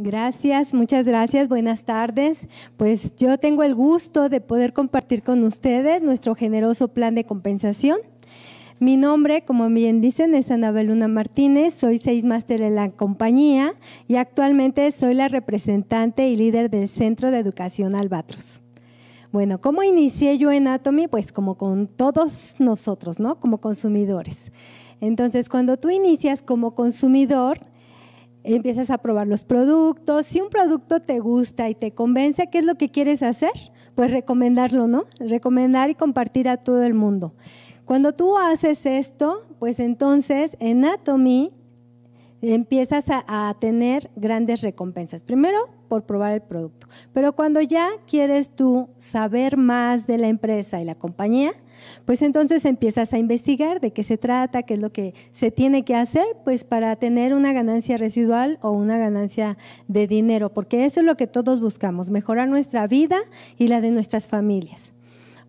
Gracias, muchas gracias, buenas tardes. Pues yo tengo el gusto de poder compartir con ustedes nuestro generoso plan de compensación. Mi nombre, como bien dicen, es Anabel Luna Martínez, soy seis máster en la compañía y actualmente soy la representante y líder del Centro de Educación Albatros. Bueno, ¿cómo inicié yo en Atomy? Pues como con todos nosotros, ¿no? Como consumidores. Entonces, cuando tú inicias como consumidor, empiezas a probar los productos. Si un producto te gusta y te convence, ¿qué es lo que quieres hacer? Pues recomendarlo, ¿no? Recomendar y compartir a todo el mundo. Cuando tú haces esto, pues entonces en Atomy empiezas a, tener grandes recompensas. Primero, por probar el producto. Pero cuando ya quieres tú saber más de la empresa y la compañía, pues entonces empiezas a investigar de qué se trata, qué es lo que se tiene que hacer, pues para tener una ganancia residual o una ganancia de dinero, porque eso es lo que todos buscamos, mejorar nuestra vida y la de nuestras familias.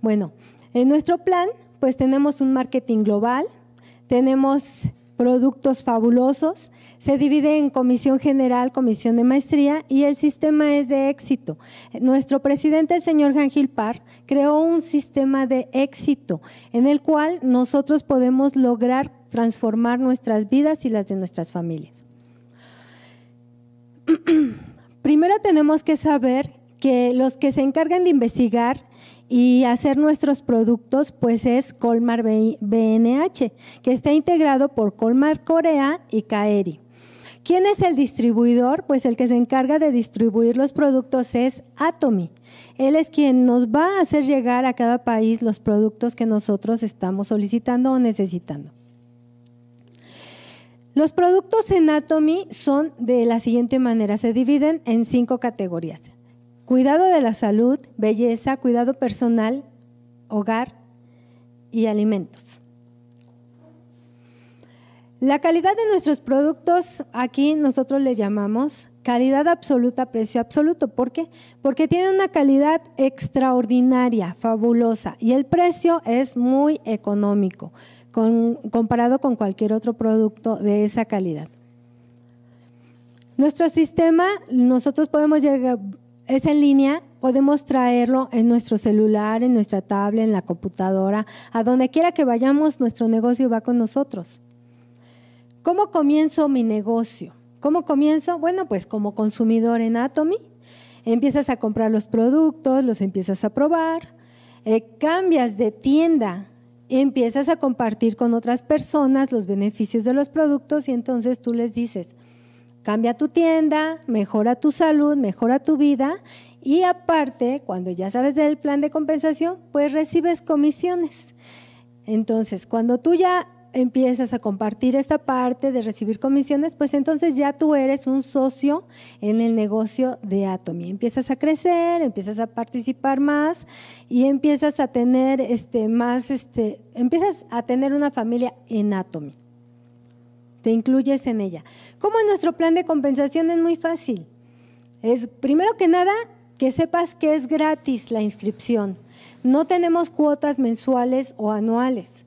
Bueno, en nuestro plan, pues tenemos un marketing global, tenemos productos fabulosos se divide en comisión general, comisión de maestría y el sistema es de éxito. Nuestro presidente, el señor Gil Par, creó un sistema de éxito en el cual nosotros podemos lograr transformar nuestras vidas y las de nuestras familias. Primero tenemos que saber que los que se encargan de investigar y hacer nuestros productos, pues es Colmar BNH, que está integrado por Colmar Corea y Caeri. ¿Quién es el distribuidor? Pues el que se encarga de distribuir los productos es Atomy. Él es quien nos va a hacer llegar a cada país los productos que nosotros estamos solicitando o necesitando. Los productos en Atomy son de la siguiente manera, se dividen en cinco categorías. Cuidado de la salud, belleza, cuidado personal, hogar y alimentos. La calidad de nuestros productos aquí nosotros le llamamos calidad absoluta, precio absoluto. ¿Por qué? Porque tiene una calidad extraordinaria, fabulosa y el precio es muy económico comparado con cualquier otro producto de esa calidad. Nuestro sistema, nosotros podemos llegar, es en línea, podemos traerlo en nuestro celular, en nuestra tablet, en la computadora, a donde quiera que vayamos, nuestro negocio va con nosotros. ¿Cómo comienzo mi negocio? ¿Cómo comienzo? Bueno, pues como consumidor en Atomy, empiezas a comprar los productos, los empiezas a probar, eh, cambias de tienda, empiezas a compartir con otras personas los beneficios de los productos y entonces tú les dices, cambia tu tienda, mejora tu salud, mejora tu vida y aparte, cuando ya sabes del plan de compensación, pues recibes comisiones. Entonces, cuando tú ya empiezas a compartir esta parte de recibir comisiones, pues entonces ya tú eres un socio en el negocio de Atomy. Empiezas a crecer, empiezas a participar más y empiezas a tener este más este empiezas a tener una familia en Atomy. Te incluyes en ella. Como nuestro plan de compensación es muy fácil. Es primero que nada que sepas que es gratis la inscripción. No tenemos cuotas mensuales o anuales.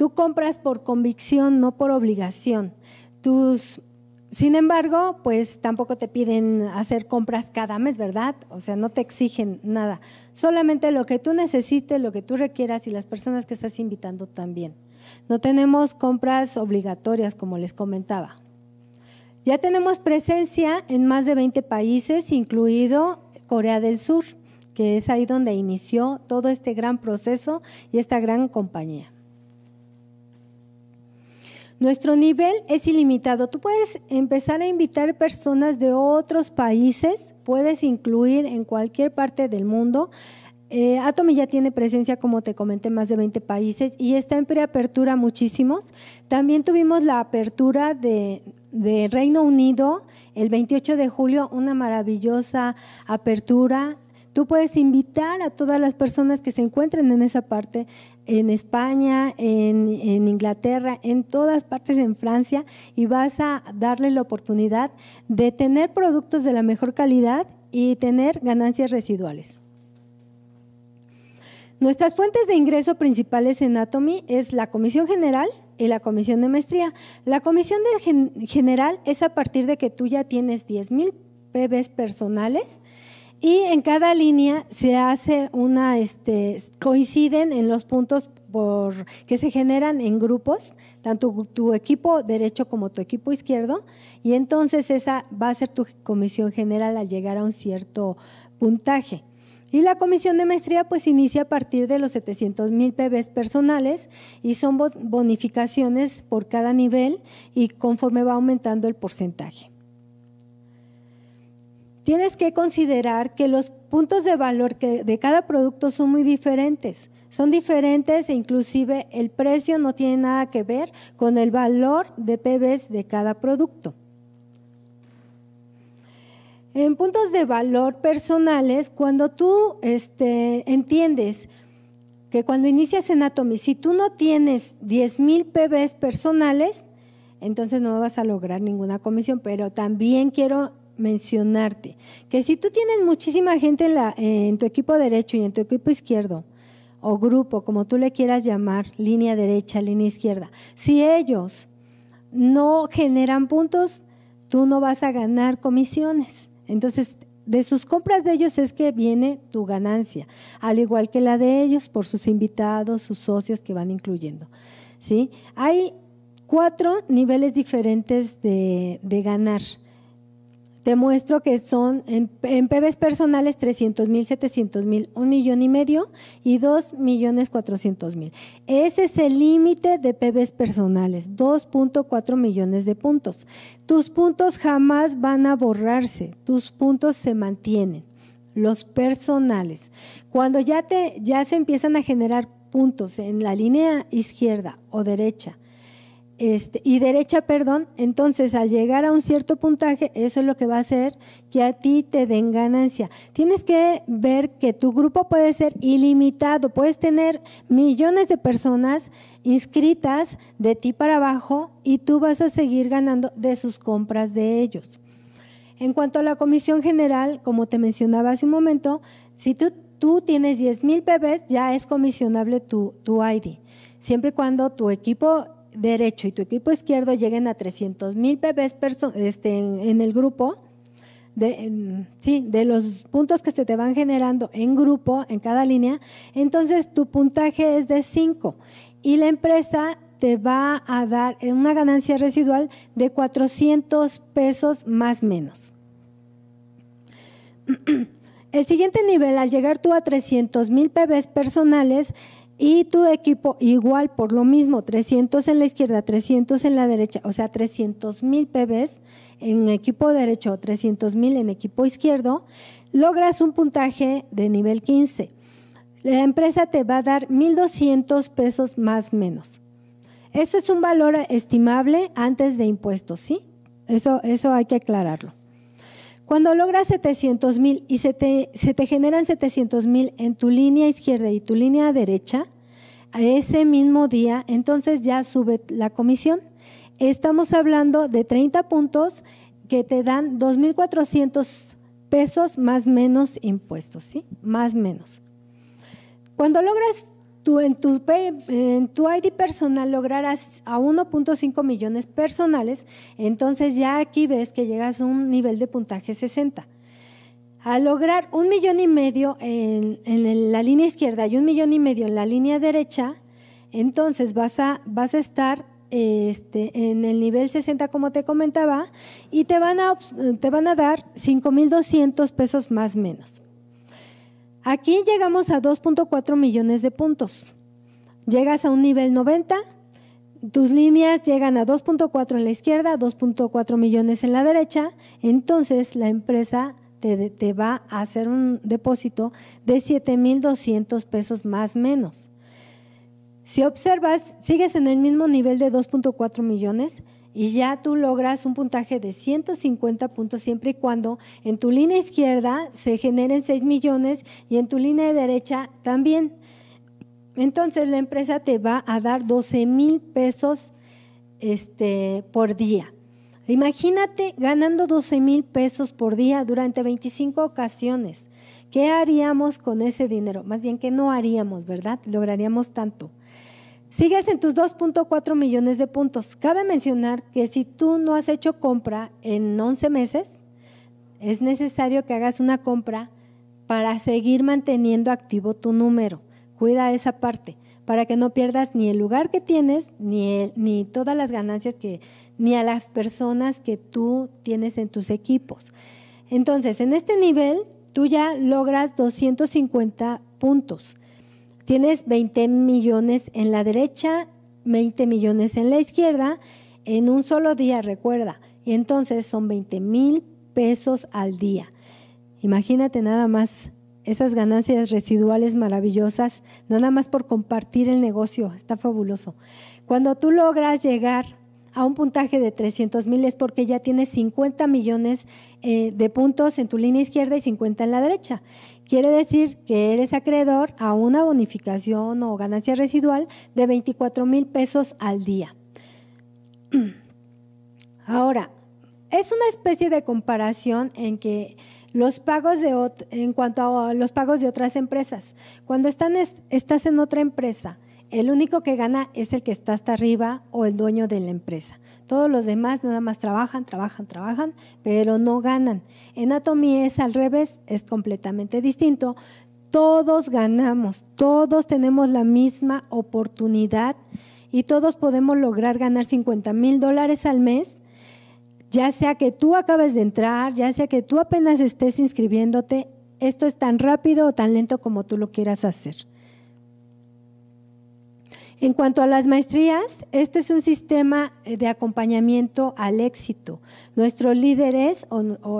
Tú compras por convicción, no por obligación. Tus, sin embargo, pues tampoco te piden hacer compras cada mes, ¿verdad? O sea, no te exigen nada. Solamente lo que tú necesites, lo que tú requieras y las personas que estás invitando también. No tenemos compras obligatorias, como les comentaba. Ya tenemos presencia en más de 20 países, incluido Corea del Sur, que es ahí donde inició todo este gran proceso y esta gran compañía. Nuestro nivel es ilimitado. Tú puedes empezar a invitar personas de otros países, puedes incluir en cualquier parte del mundo. Atomi eh, Atomy ya tiene presencia, como te comenté, más de 20 países y está en preapertura muchísimos. También tuvimos la apertura de, de Reino Unido el 28 de julio, una maravillosa apertura. Tú puedes invitar a todas las personas que se encuentren en esa parte en España, en, Inglaterra, en todas partes en Francia y vas a darle la oportunidad de tener productos de la mejor calidad y tener ganancias residuales. Nuestras fuentes de ingreso principales en Atomy es la Comisión General y la Comisión de Maestría. La Comisión General es a partir de que tú ya tienes 10.000 PBs personales y en cada línea se hace una, este, coinciden en los puntos por, que se generan en grupos, tanto tu equipo derecho como tu equipo izquierdo, y entonces esa va a ser tu comisión general al llegar a un cierto puntaje. Y la comisión de maestría pues inicia a partir de los 700 mil PBs personales y son bonificaciones por cada nivel y conforme va aumentando el porcentaje tienes que considerar que los puntos de valor de cada producto son muy diferentes. Son diferentes e inclusive el precio no tiene nada que ver con el valor de PBs de cada producto. En puntos de valor personales, cuando tú este, entiendes que cuando inicias en si tú no tienes 10.000 PBs personales, entonces no vas a lograr ninguna comisión, pero también quiero mencionarte que si tú tienes muchísima gente en, tu equipo derecho y en tu equipo izquierdo, o grupo, como tú le quieras llamar, línea derecha, línea izquierda, si ellos no generan puntos, tú no vas a ganar comisiones. Entonces, de sus compras de ellos es que viene tu ganancia, al igual que la de ellos por sus invitados, sus socios que van incluyendo. ¿sí? Hay cuatro niveles diferentes de, de ganar te muestro que son en, PBs personales 300 mil, 700 mil, un millón y medio y 2 millones 400 mil. Ese es el límite de PBs personales, 2.4 millones de puntos. Tus puntos jamás van a borrarse, tus puntos se mantienen, los personales. Cuando ya, te, ya se empiezan a generar puntos en la línea izquierda o derecha, este, y derecha, perdón, entonces al llegar a un cierto puntaje, eso es lo que va a hacer que a ti te den ganancia. Tienes que ver que tu grupo puede ser ilimitado, puedes tener millones de personas inscritas de ti para abajo y tú vas a seguir ganando de sus compras de ellos. En cuanto a la comisión general, como te mencionaba hace un momento, si tú, tienes 10 mil bebés, ya es comisionable tu, tu ID, siempre y cuando tu equipo derecho y tu equipo izquierdo lleguen a 300 mil pb este, en, en, el grupo, de, sí, de los puntos que se te van generando en grupo, en cada línea, entonces tu puntaje es de 5 y la empresa te va a dar una ganancia residual de 400 pesos más menos. El siguiente nivel, al llegar tú a 300 mil PBs personales, y tu equipo igual por lo mismo, 300 en la izquierda, 300 en la derecha, o sea, 300 mil PBs en equipo derecho, 300 mil en equipo izquierdo, logras un puntaje de nivel 15. La empresa te va a dar 1.200 pesos más menos. Eso es un valor estimable antes de impuestos, ¿sí? Eso, eso hay que aclararlo. Cuando logras 700 mil y se te, se te generan 700 mil en tu línea izquierda y tu línea derecha, ese mismo día, entonces ya sube la comisión. Estamos hablando de 30 puntos que te dan 2.400 pesos más menos impuestos, ¿sí? Más menos. Cuando logras tú en, tu, en tu ID personal lograrás a 1.5 millones personales, entonces ya aquí ves que llegas a un nivel de puntaje 60 a lograr un millón y medio en, la línea izquierda y un millón y medio en la línea derecha, entonces vas a, vas a estar este, en el nivel 60, como te comentaba, y te van a, te van a dar 5.200 pesos más menos. Aquí llegamos a 2.4 millones de puntos. Llegas a un nivel 90, tus líneas llegan a 2.4 en la izquierda, 2.4 millones en la derecha, entonces la empresa te, va a hacer un depósito de 7.200 pesos más menos. Si observas, sigues en el mismo nivel de 2.4 millones y ya tú logras un puntaje de 150 puntos siempre y cuando en tu línea izquierda se generen 6 millones y en tu línea derecha también. Entonces la empresa te va a dar 12 mil pesos este, por día. Imagínate ganando 12 mil pesos por día durante 25 ocasiones. ¿Qué haríamos con ese dinero? Más bien, ¿qué no haríamos, verdad? Lograríamos tanto. Sigues en tus 2.4 millones de puntos. Cabe mencionar que si tú no has hecho compra en 11 meses, es necesario que hagas una compra para seguir manteniendo activo tu número. Cuida esa parte para que no pierdas ni el lugar que tienes ni, ni todas las ganancias que ni a las personas que tú tienes en tus equipos. Entonces, en este nivel, tú ya logras 250 puntos. Tienes 20 millones en la derecha, 20 millones en la izquierda, en un solo día, recuerda. Y entonces son 20 mil pesos al día. Imagínate nada más esas ganancias residuales maravillosas, nada más por compartir el negocio. Está fabuloso. Cuando tú logras llegar a un puntaje de 300 mil es porque ya tienes 50 millones eh, de puntos en tu línea izquierda y 50 en la derecha. Quiere decir que eres acreedor a una bonificación o ganancia residual de 24 mil pesos al día. Ahora, es una especie de comparación en que los pagos de en cuanto a los pagos de otras empresas. Cuando estás en otra empresa, el único que gana es el que está hasta arriba o el dueño de la empresa. Todos los demás nada más trabajan, trabajan, trabajan, pero no ganan. En Atomy es al revés, es completamente distinto. Todos ganamos, todos tenemos la misma oportunidad y todos podemos lograr ganar 50 mil dólares al mes, ya sea que tú acabes de entrar, ya sea que tú apenas estés inscribiéndote, esto es tan rápido o tan lento como tú lo quieras hacer. En cuanto a las maestrías, esto es un sistema eh, de acompañamiento al éxito. Nuestros líderes,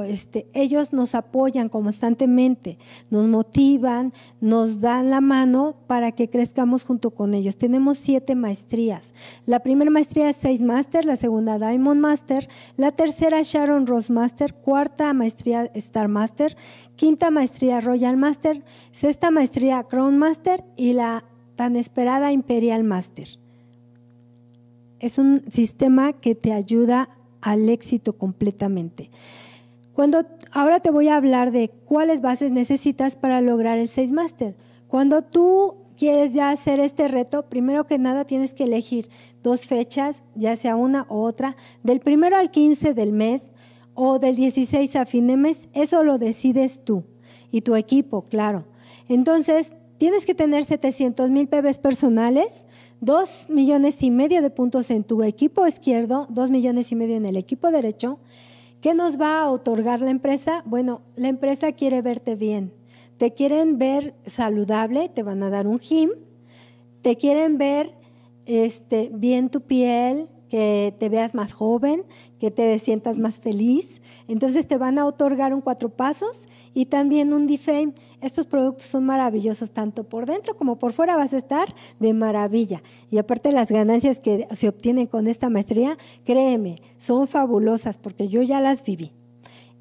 este, ellos nos apoyan constantemente, nos motivan, nos dan la mano para que crezcamos junto con ellos. Tenemos siete maestrías. La primera maestría es Seis Master, la segunda Diamond Master, la tercera Sharon Rose Master, cuarta maestría Star Master, quinta maestría Royal Master, sexta maestría Crown Master y la tan esperada Imperial Master. Es un sistema que te ayuda al éxito completamente. Cuando, ahora te voy a hablar de cuáles bases necesitas para lograr el 6 Master. Cuando tú quieres ya hacer este reto, primero que nada tienes que elegir dos fechas, ya sea una u otra, del primero al 15 del mes o del 16 a fin de mes, eso lo decides tú y tu equipo, claro. Entonces, tienes que tener 700 mil PBs personales, 2 millones y medio de puntos en tu equipo izquierdo, 2 millones y medio en el equipo derecho. ¿Qué nos va a otorgar la empresa? Bueno, la empresa quiere verte bien. Te quieren ver saludable, te van a dar un gym. Te quieren ver este, bien tu piel, que te veas más joven, que te sientas más feliz. Entonces te van a otorgar un cuatro pasos y también un defame. Estos productos son maravillosos tanto por dentro como por fuera vas a estar de maravilla. Y aparte las ganancias que se obtienen con esta maestría, créeme, son fabulosas porque yo ya las viví.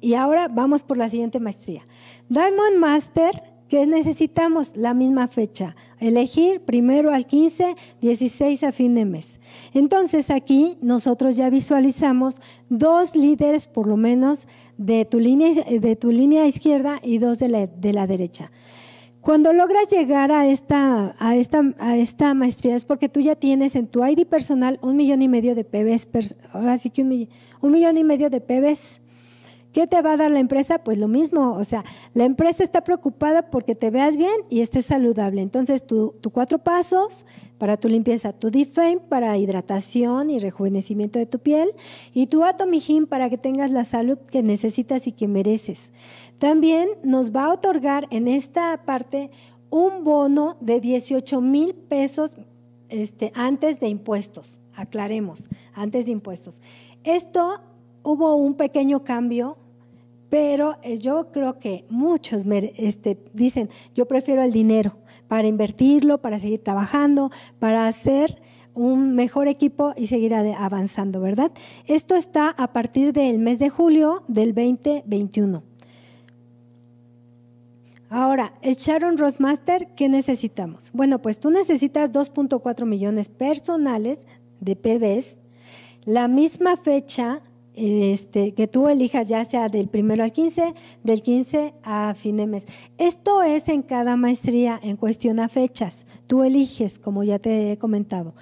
Y ahora vamos por la siguiente maestría. Diamond Master, Que necesitamos? La misma fecha, elegir primero al 15, 16 a fin de mes. Entonces aquí nosotros ya visualizamos dos líderes por lo menos de tu línea, de tu línea izquierda y dos de la, derecha. Cuando logras llegar a esta, a, esta, esta maestría es porque tú ya tienes en tu ID personal un millón y medio de PBs, así que un un millón y medio de PBs ¿Qué te va a dar la empresa? Pues lo mismo, o sea, la empresa está preocupada porque te veas bien y estés saludable. Entonces, tu cuatro pasos para tu limpieza, tu Defame para hidratación y rejuvenecimiento de tu piel y tu Atomijin para que tengas la salud que necesitas y que mereces. También nos va a otorgar en esta parte un bono de 18 mil pesos este, antes de impuestos, aclaremos, antes de impuestos. Esto hubo un pequeño cambio, pero eh, yo creo que muchos este, dicen, yo prefiero el dinero para invertirlo, para seguir trabajando, para hacer un mejor equipo y seguir avanzando, ¿verdad? Esto está a partir del mes de julio del 2021. Ahora, el Sharon Rosemaster, ¿qué necesitamos? Bueno, pues tú necesitas 2.4 millones personales de PBs, la misma fecha este, que tú elijas ya sea del primero al 15, del 15 a fin de mes. Esto es en cada maestría en cuestión a fechas. Tú eliges, como ya te he comentado.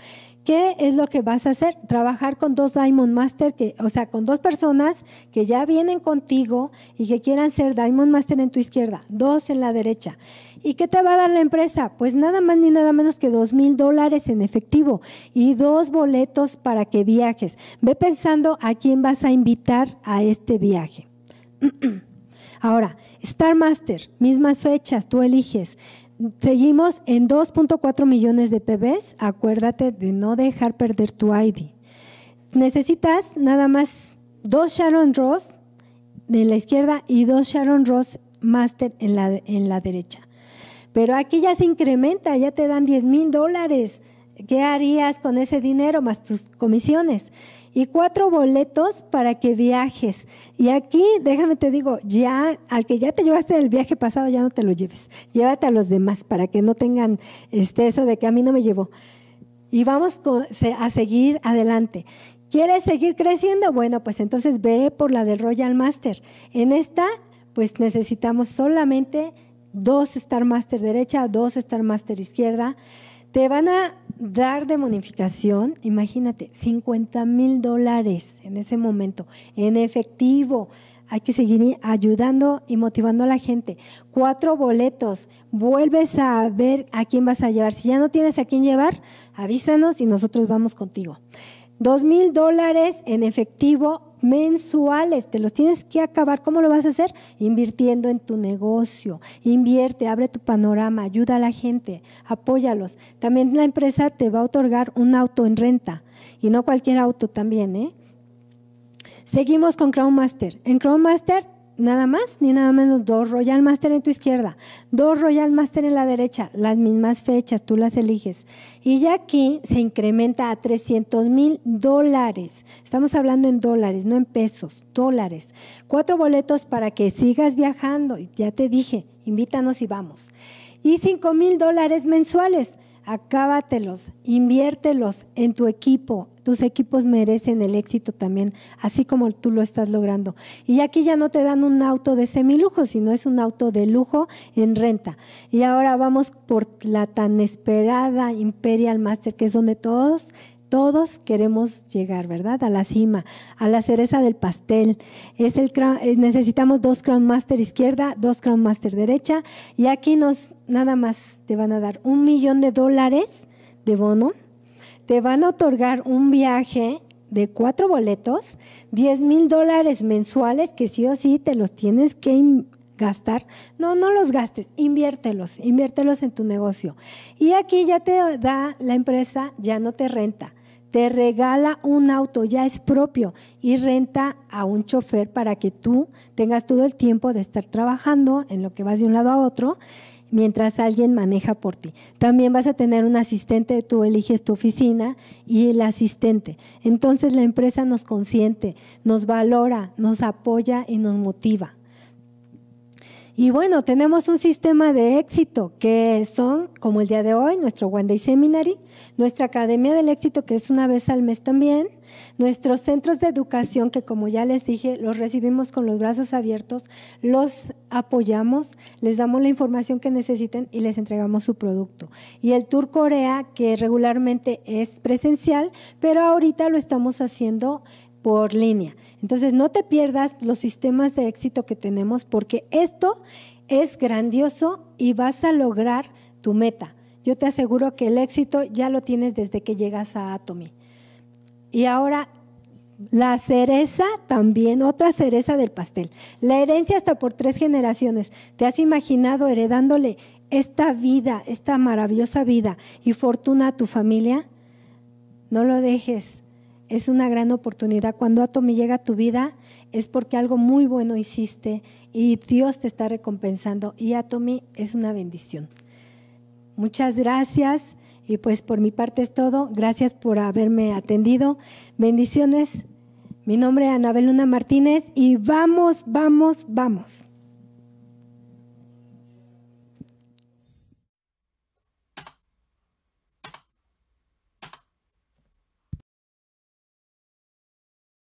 ¿Qué es lo que vas a hacer? Trabajar con dos Diamond Master, que, o sea, con dos personas que ya vienen contigo y que quieran ser Diamond Master en tu izquierda, dos en la derecha. ¿Y qué te va a dar la empresa? Pues nada más ni nada menos que dos mil dólares en efectivo y dos boletos para que viajes. Ve pensando a quién vas a invitar a este viaje. Ahora, Star Master, mismas fechas, tú eliges. Seguimos en 2.4 millones de PBs. Acuérdate de no dejar perder tu ID. Necesitas nada más dos Sharon Ross de la izquierda y dos Sharon Ross Master en la, en la derecha. Pero aquí ya se incrementa, ya te dan 10 mil dólares. ¿Qué harías con ese dinero más tus comisiones? Y cuatro boletos para que viajes. Y aquí, déjame te digo, ya al que ya te llevaste el viaje pasado, ya no te lo lleves. Llévate a los demás para que no tengan este, eso de que a mí no me llevó. Y vamos a seguir adelante. ¿Quieres seguir creciendo? Bueno, pues entonces ve por la del Royal Master. En esta, pues necesitamos solamente dos Star Master derecha, dos Star Master izquierda. Te van a dar de bonificación, imagínate, 50 mil dólares en ese momento, en efectivo. Hay que seguir ayudando y motivando a la gente. Cuatro boletos. Vuelves a ver a quién vas a llevar. Si ya no tienes a quién llevar, avísanos y nosotros vamos contigo. Dos mil dólares en efectivo mensuales, te los tienes que acabar. ¿Cómo lo vas a hacer? Invirtiendo en tu negocio. Invierte, abre tu panorama, ayuda a la gente, apóyalos. También la empresa te va a otorgar un auto en renta y no cualquier auto también, ¿eh? Seguimos con Crown Master. En Crown Master nada más ni nada menos dos Royal Master en tu izquierda, dos Royal Master en la derecha, las mismas fechas, tú las eliges. Y ya aquí se incrementa a 300 mil dólares. Estamos hablando en dólares, no en pesos, dólares. Cuatro boletos para que sigas viajando. Ya te dije, invítanos y vamos. Y cinco mil dólares mensuales acábatelos, inviértelos en tu equipo. Tus equipos merecen el éxito también, así como tú lo estás logrando. Y aquí ya no te dan un auto de semilujo, sino es un auto de lujo en renta. Y ahora vamos por la tan esperada Imperial Master, que es donde todos todos queremos llegar, ¿verdad? A la cima, a la cereza del pastel. Es el eh, necesitamos dos Crown Master izquierda, dos Crown Master derecha. Y aquí nos nada más te van a dar un millón de dólares de bono. Te van a otorgar un viaje de cuatro boletos, 10 mil dólares mensuales que sí o sí te los tienes que gastar. No, no los gastes, inviértelos, inviértelos en tu negocio. Y aquí ya te da la empresa, ya no te renta te regala un auto, ya es propio, y renta a un chofer para que tú tengas todo el tiempo de estar trabajando en lo que vas de un lado a otro mientras alguien maneja por ti. También vas a tener un asistente, tú eliges tu oficina y el asistente. Entonces la empresa nos consiente, nos valora, nos apoya y nos motiva. Y bueno, tenemos un sistema de éxito que son, como el día de hoy, nuestro One Day Seminary, nuestra Academia del Éxito, que es una vez al mes también, nuestros centros de educación, que como ya les dije, los recibimos con los brazos abiertos, los apoyamos, les damos la información que necesiten y les entregamos su producto. Y el Tour Corea, que regularmente es presencial, pero ahorita lo estamos haciendo por línea. Entonces, no te pierdas los sistemas de éxito que tenemos porque esto es grandioso y vas a lograr tu meta. Yo te aseguro que el éxito ya lo tienes desde que llegas a Atomy. Y ahora, la cereza también, otra cereza del pastel. La herencia hasta por tres generaciones. ¿Te has imaginado heredándole esta vida, esta maravillosa vida y fortuna a tu familia? No lo dejes es una gran oportunidad. Cuando Atomi llega a tu vida es porque algo muy bueno hiciste y Dios te está recompensando. Y Atomi es una bendición. Muchas gracias y pues por mi parte es todo. Gracias por haberme atendido. Bendiciones. Mi nombre es Anabel Luna Martínez y vamos, vamos, vamos.